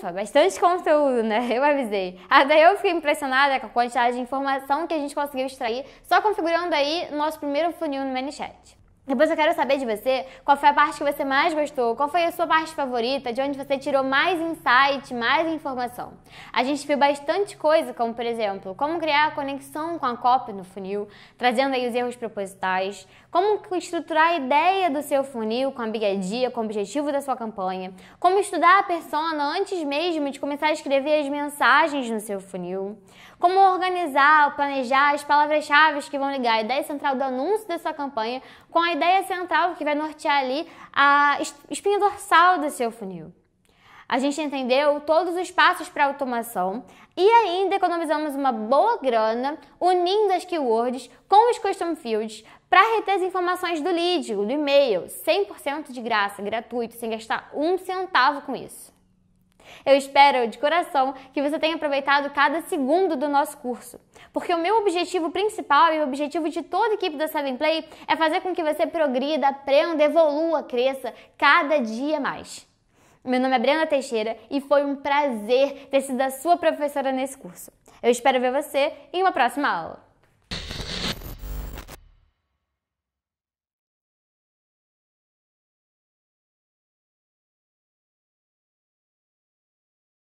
Ufa, bastante conteúdo, né? Eu avisei. Até eu fiquei impressionada com a quantidade de informação que a gente conseguiu extrair só configurando aí nosso primeiro funil no ManyChat. Depois eu quero saber de você qual foi a parte que você mais gostou, qual foi a sua parte favorita, de onde você tirou mais insight, mais informação. A gente viu bastante coisa, como por exemplo, como criar a conexão com a copy no funil, trazendo aí os erros propositais, como estruturar a ideia do seu funil com a big com o objetivo da sua campanha, como estudar a persona antes mesmo de começar a escrever as mensagens no seu funil, como organizar, planejar as palavras-chave que vão ligar a ideia central do anúncio da sua campanha com a ideia central que vai nortear ali a espinha dorsal do seu funil. A gente entendeu todos os passos para automação e ainda economizamos uma boa grana unindo as keywords com os custom fields para reter as informações do lead, do e-mail, 100% de graça, gratuito, sem gastar um centavo com isso. Eu espero de coração que você tenha aproveitado cada segundo do nosso curso, porque o meu objetivo principal e o objetivo de toda a equipe da 7 Play é fazer com que você progrida, aprenda, evolua, cresça cada dia mais. Meu nome é Brenda Teixeira e foi um prazer ter sido a sua professora nesse curso. Eu espero ver você em uma próxima aula.